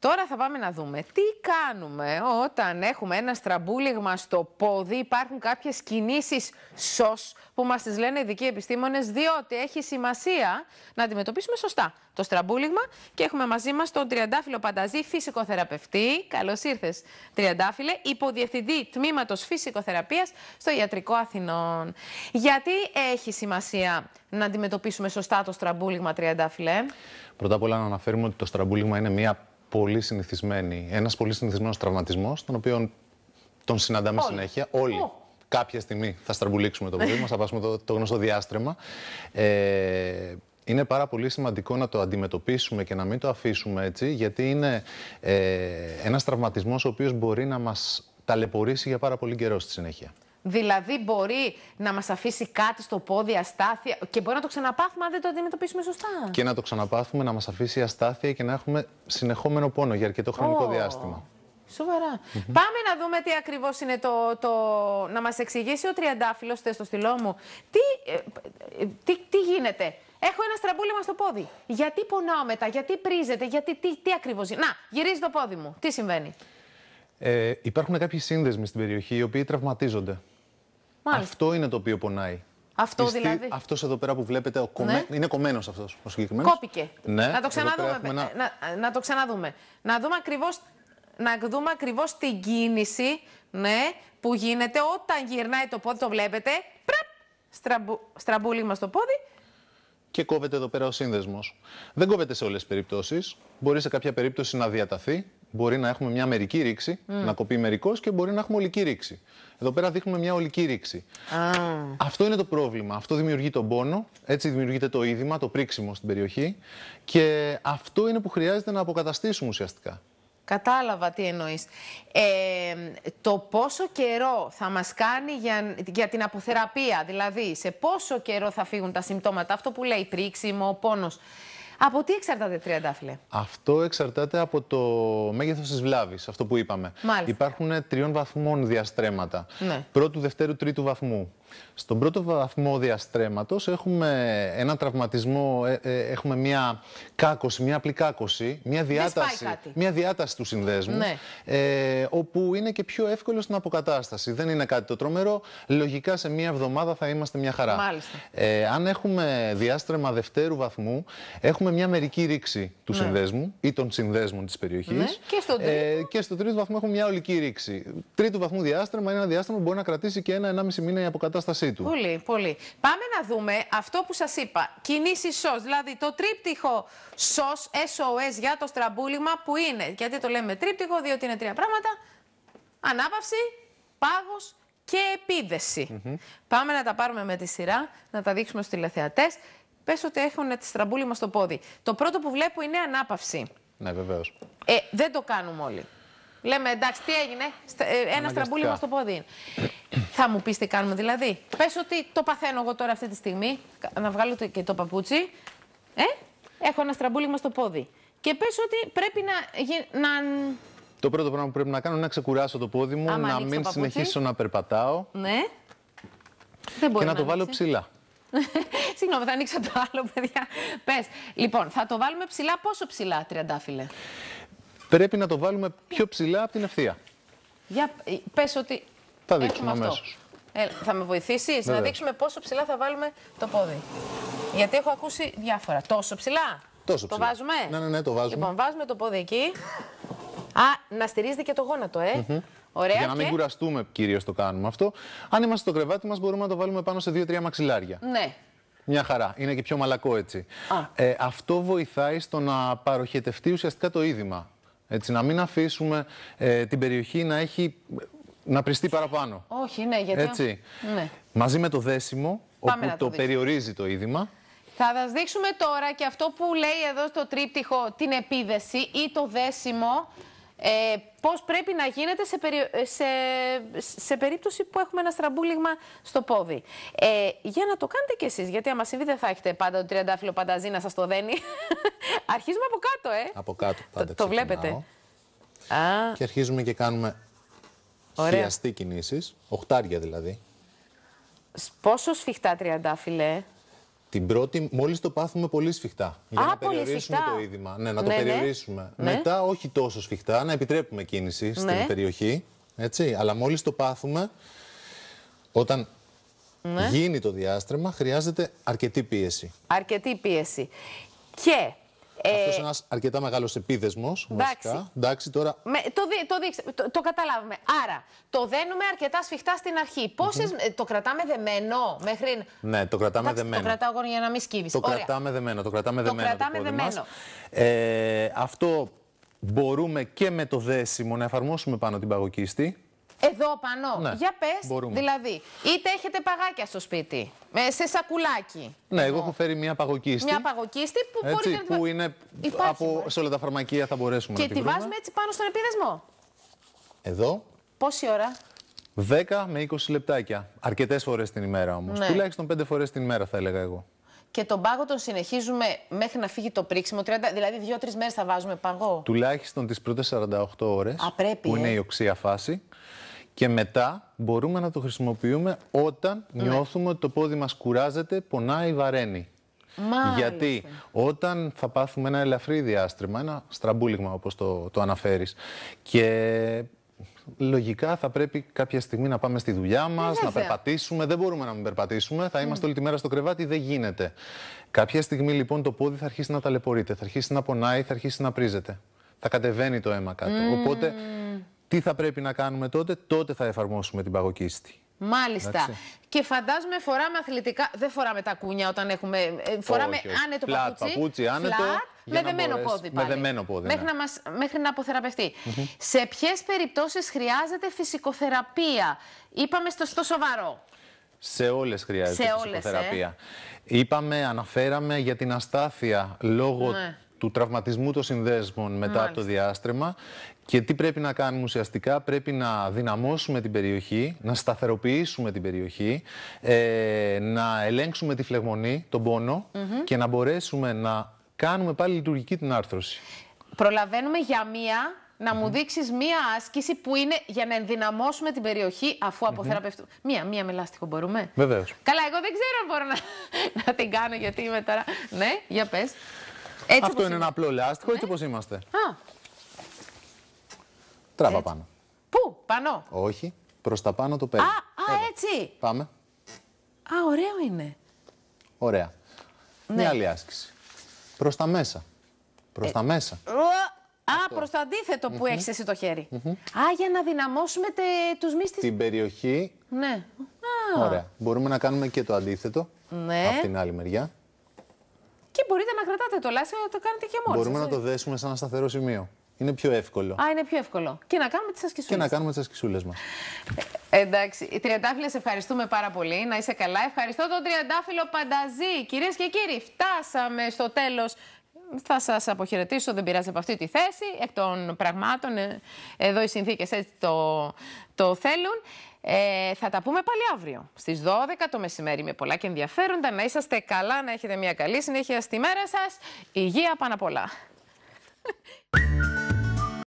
Τώρα θα πάμε να δούμε τι κάνουμε όταν έχουμε ένα στραμπούλιγμα στο πόδι. Υπάρχουν κάποιες κινήσεις σως που μας τις λένε ειδικοί επιστήμονες διότι έχει σημασία να αντιμετωπίσουμε σωστά το στραμπούλιγμα και έχουμε μαζί μας τον Τριαντάφυλλο Πανταζή, φυσικοθεραπευτή. Καλώς ήρθες Τριαντάφυλλε, υποδιευθυντή τμήματος φυσικοθεραπείας στο Ιατρικό Αθηνών. Γιατί έχει σημασία να αντιμετωπίσουμε σωστά το στραμπούλιγμα, Τριαντάφυλλε. Πρώτα απ' όλα να αναφέρουμε ότι το στραμπούλιγμα είναι μια πολύ συνηθισμένη, ένας πολύ συνηθισμένος τραυματισμός, τον οποίο τον συναντάμε όλοι. συνέχεια, όλοι. Κάποια στιγμή θα στραμπουλήξουμε το παιδί μας, θα πάσουμε το, γνωστό διάστρεμα. Ε, είναι πάρα πολύ σημαντικό να το αντιμετωπίσουμε και να μην το αφήσουμε έτσι, γιατί είναι ε, ένας τραυματισμός ο οποίος μπορεί να μας ταλαιπωρήσει για πάρα πολύ καιρό στη συνέχεια. Δηλαδή μπορεί να μας αφήσει κάτι στο πόδι, αστάθεια και μπορεί να το ξαναπάθουμε αν δεν το αντιμετωπίσουμε σωστά. Και να το ξαναπάθουμε, να μας αφήσει αστάθεια και να έχουμε συνεχόμενο πόνο για αρκετό χρονικό oh. διάστημα. Σοβαρά. Πάμε να δούμε τι ακριβώς είναι το... το... Να μας εξηγήσει ο τριαντάφυλλος, στο στυλό μου. Τι, ε, τι, τι γίνεται. Έχω ένα στραμπούλημα στο πόδι. Γιατί πονάω μετά, γιατί πρίζεται, γιατί τι, τι ακριβώς... Να, γυρίζει το πόδι μου. Τι συμβαίνει. Ε, υπάρχουν κάποιοι σύνδεσμοι στην περιοχή οι οποίοι τραυματίζονται. Αυτό είναι το οποίο πονάει. Αυτό δηλαδή. Αυτός εδώ πέρα που βλέπετε, ο ναι. είναι κομμένος αυτός ο συγκεκριμένος. Κόπηκε. Ναι, να το ξαναδούμε. Να, να, το ξαναδούμε. Να δούμε ακριβώς να δούμε ακριβώς την κίνηση ναι, που γίνεται όταν γυρνάει το πόδι, το βλέπετε. Πραπ, στραμπου, στραμπούλι μας το πόδι. Και κόβεται εδώ πέρα ο σύνδεσμος. Δεν κόβεται σε όλες τις περιπτώσεις. Μπορεί σε κάποια περίπτωση να διαταθεί, Μπορεί να έχουμε μια μερική ρήξη, mm. να κοπεί μερικός και μπορεί να έχουμε ολική ρήξη. Εδώ πέρα δείχνουμε μια ολική ρήξη. Αυτό είναι το πρόβλημα. Αυτό δημιουργεί τον πόνο, έτσι δημιουργείται το είδημα, το πρίξιμο στην περιοχή. Και αυτό είναι που χρειάζεται να αποκαταστήσουμε ουσιαστικά. Κατάλαβα τι εννοείς. Ε, το πόσο καιρό θα μας κάνει για, για την αποθεραπεία, δηλαδή σε πόσο καιρό θα φύγουν τα συμπτώματα, αυτό που λέει πρίξιμο, πόνος. Από τι εξαρτάται τριαντάφυλλε. Αυτό εξαρτάται από το μέγεθος της βλάβης, αυτό που είπαμε. Μάλιστα. Υπάρχουν τριών βαθμών διαστρέμματα. Ναι. Πρώτου, δευτέρου, τρίτου βαθμού. Στον πρώτο βαθμό διαστρέματος έχουμε ένα τραυματισμό, ε, ε, έχουμε μια κάκωση, μια απλή κάκωση, μια διάταση, μια διάταση του συνδέσμου, ναι. ε, όπου είναι και πιο εύκολο στην αποκατάσταση. Δεν είναι κάτι το τρομερό. Λογικά σε μια εβδομάδα θα είμαστε μια χαρά. Ε, αν έχουμε διάστρεμα δευτέρου βαθμού, έχουμε μια μερική ρήξη του ναι. συνδέσμου ή των συνδέσμων της περιοχής. Ναι. Και, στο ε, τρίτο. Ε, και στο τρίτο βαθμό έχουμε μια ολική ρήξη. Τρίτο βαθμού διάστρεμα είναι ένα διάστρεμα που μπορεί να κρατήσει και ένα-ενάμιση μήνα η αποκατάσταση. Πολύ, πολύ. Πάμε να δούμε αυτό που σας είπα. Κινήσεις σο, δηλαδή το τρίπτυχο σο, SOS για το στραμπούλημα που είναι. Γιατί το λέμε τρίπτυχο, διότι είναι τρία πράγματα. Ανάπαυση, πάγος και επίδεση. Πάμε να τα πάρουμε με τη σειρά, να τα δείξουμε στους τηλεθεατές. Πες ότι έχουν τη στραμπούλημα στο πόδι. Το πρώτο που βλέπω είναι ανάπαυση. Ναι, βεβαίως. Ε, δεν το κάνουμε όλοι. Λέμε εντάξει, τι έγινε. Ε, ένα στραμπούλι μας στο πόδι. Θα μου πεις τι κάνουμε δηλαδή. Πες ότι το παθαίνω εγώ τώρα αυτή τη στιγμή. Να βγάλω και το παπούτσι. Ε, έχω ένα στραμπούλι μας στο πόδι. Και πες ότι πρέπει να, να. Το πρώτο πράγμα που πρέπει να κάνω είναι να ξεκουράσω το πόδι μου, να μην συνεχίσω να περπατάω. Ναι. Δεν και να, το βάλω ψηλά. Συγγνώμη, θα ανοίξω το άλλο, παιδιά. Πες. Λοιπόν, θα το βάλουμε ψηλά. Πόσο ψηλά, τριαντάφυλλε πρέπει να το βάλουμε πιο ψηλά από την ευθεία. Για ε, πες ότι θα δείξουμε αυτό. Ε, θα με βοηθήσεις να δείξουμε πόσο ψηλά θα βάλουμε το πόδι. Γιατί έχω ακούσει διάφορα. Τόσο ψηλά. Τόσο ψηλά. Το βάζουμε. Ναι, ναι, ναι, το βάζουμε. Λοιπόν, βάζουμε το πόδι εκεί. Α, να στηρίζεται και το γόνατο, ε. Ωραία, για να μην κουραστούμε, κυρίως το κάνουμε αυτό. Αν είμαστε στο κρεβάτι μας, μπορούμε να το βάλουμε πάνω σε δύο-τρία μαξιλάρια. Ναι. Μια χαρά. Είναι και πιο μαλακό έτσι. Ε, αυτό βοηθάει στο να παροχετευτεί ουσιαστικά το είδημα. Έτσι, να μην αφήσουμε ε, την περιοχή να έχει να πριστεί παραπάνω. Όχι, ναι, γιατί. Έτσι. Ναι. Μαζί με το δέσιμο, Πάμε όπου το, περιορίζει το είδημα. Θα σας δείξουμε τώρα και αυτό που λέει εδώ στο τρίπτυχο την επίδεση ή το δέσιμο ε, πώς πρέπει να γίνεται σε, ε, σε... σε περίπτωση που έχουμε ένα στραμπούλιγμα στο πόδι. Ε, για να το κάνετε κι εσείς, γιατί άμα συμβεί δεν θα έχετε πάντα το τριαντάφυλλο πανταζή να σας το δένει. Αρχίζουμε από κάτω, ε. Από κάτω πάντα Το, το βλέπετε. Α. Και αρχίζουμε και κάνουμε Ωραία. κινήσει, κινήσεις, οχτάρια δηλαδή. Πόσο σφιχτά τριαντάφυλλε, την πρώτη, μόλις το πάθουμε πολύ σφιχτά. Για Α, να περιορίσουμε σφιχτά. το είδημα. Ναι, να το ναι, ναι. περιορίσουμε. Ναι. Μετά, όχι τόσο σφιχτά, να επιτρέπουμε κίνηση στην περιοχή. Έτσι. Αλλά μόλις το πάθουμε, όταν γίνει το διάστρεμα, χρειάζεται αρκετή πίεση. Αρκετή πίεση. Και ε, Αυτό είναι ένας αρκετά μεγάλος επίδεσμος. Εντάξει. τώρα... Με, το, δι, το, το, καταλάβαμε. Άρα, το δένουμε αρκετά σφιχτά στην αρχη Πόσες, ε, Το κρατάμε δεμένο μέχρι. Ναι, το κρατάμε Εντάξει, δεμένο. Το κρατάω για να μην σκύβεις. Το κρατάμε δεμένο. Το κρατάμε το δεμένο. Κρατάμε δεμένο. Ε, αυτό μπορούμε και με το δέσιμο να εφαρμόσουμε πάνω την παγοκίστη. Εδώ πάνω. Ναι. Για πες. Δηλαδή, είτε έχετε παγάκια στο σπίτι, ε, σε σακουλάκι. Ναι, εγώ έχω φέρει μια παγοκίστη. Μια παγοκίστη που μπορεί να. που είναι από σε όλα τα φαρμακεία θα μπορέσουμε και να Και τη βάζουμε έτσι πάνω στον επιδεσμό. Εδώ. Πόση ώρα. 10 με 20 λεπτάκια. Αρκετές φορές την ημέρα όμως. Ναι. Τουλάχιστον 5 φορές την ημέρα θα έλεγα εγώ. Και τον πάγο τον συνεχίζουμε μέχρι να φύγει το πρίξιμο. 30, δηλαδη δηλαδή 2-3 μέρες θα βάζουμε παγό. Τουλάχιστον τις πρώτες 48 ώρε. Που είναι ε. η οξία φάση και μετά μπορούμε να το χρησιμοποιούμε όταν ναι. νιώθουμε ότι το πόδι μας κουράζεται, πονάει, βαραίνει. Μάλιστα. Γιατί όταν θα πάθουμε ένα ελαφρύ διάστρεμα, ένα στραμπούλιγμα όπως το, το αναφέρεις και λογικά θα πρέπει κάποια στιγμή να πάμε στη δουλειά ε, μας, να περπατήσουμε. Δεν μπορούμε να μην περπατήσουμε. Θα ναι. είμαστε όλη τη μέρα στο κρεβάτι, δεν γίνεται. Κάποια στιγμή λοιπόν το πόδι θα αρχίσει να ταλαιπωρείται, θα αρχίσει να πονάει, θα αρχίσει να πρίζεται. Θα κατεβαίνει το αίμα κάτω. Οπότε τι θα πρέπει να κάνουμε τότε, τότε θα εφαρμόσουμε την παγοκίστη. Μάλιστα. Εντάξει. Και φαντάζομαι φοράμε αθλητικά. Δεν φοράμε τα κούνια όταν έχουμε. Ε, φοράμε άνετο παπούτσι. παπούτσι άνετο. με δεμένο πόδι πάλι. Με δεμένο πόδι. Μέχρι, ναι. να, μας, μέχρι να αποθεραπευτεί. Σε ποιες περιπτώσεις χρειάζεται φυσικοθεραπεία, είπαμε στο, στο σοβαρό. Σε όλες χρειάζεται σε όλες, ε. φυσικοθεραπεία. Ε? Είπαμε, αναφέραμε για την αστάθεια λόγω ναι του τραυματισμού των συνδέσμων μετά το διάστρεμα. Και τι πρέπει να κάνουμε ουσιαστικά, πρέπει να δυναμώσουμε την περιοχή, να σταθεροποιήσουμε την περιοχή, ε, να ελέγξουμε τη φλεγμονή, τον πονο και να μπορέσουμε να κάνουμε πάλι λειτουργική την άρθρωση. Προλαβαίνουμε για μία να μου δείξεις μία άσκηση που είναι για να ενδυναμώσουμε την περιοχή αφού αποθεραπευτούμε. Μία, μία με λάστιχο μπορούμε. Βεβαίως. Καλά, εγώ δεν ξέρω αν μπορώ να, να την κάνω γιατί είμαι τώρα. Ναι, για πες. Αυτό είναι, ένα απλό λάστιχο, έτσι ναι. όπως είμαστε. Α. Τράβα πάνω. Πού, πάνω. Όχι, προς τα πάνω το παίρνει. Α, έτσι. Πάμε. Α, ωραίο είναι. Ωραία. Ναι. Μια άλλη άσκηση. Προς τα μέσα. Προς ε, τα μέσα. Α, προς το αντίθετο που έχεις εσύ το χέρι. Α, για να δυναμώσουμε τε, τους της. Την περιοχή. Ναι. Α. Ωραία. Μπορούμε να κάνουμε και το αντίθετο. Ναι. Από την άλλη μεριά μπορείτε να κρατάτε το λάστιχο να το κάνετε και μόνο. Μπορούμε να το δέσουμε σε ένα σταθερό σημείο. Είναι πιο εύκολο. Α, είναι πιο εύκολο. Και να κάνουμε τις ασκησούλες. Και να κάνουμε τις ασκησούλες μας. Ε, εντάξει. Τριαντάφυλλε, ευχαριστούμε πάρα πολύ. Να είσαι καλά. Ευχαριστώ τον Τριαντάφυλλο Πανταζή. Κυρίες και κύριοι, φτάσαμε στο τέλος θα σας αποχαιρετήσω, δεν πειράζει από αυτή τη θέση, εκ των πραγμάτων, ε, εδώ οι συνθήκες έτσι το, το θέλουν. Ε, θα τα πούμε πάλι αύριο στις 12 το μεσημέρι με πολλά και ενδιαφέροντα. Να είσαστε καλά, να έχετε μια καλή συνέχεια στη μέρα σας. Υγεία πάνω πολλά.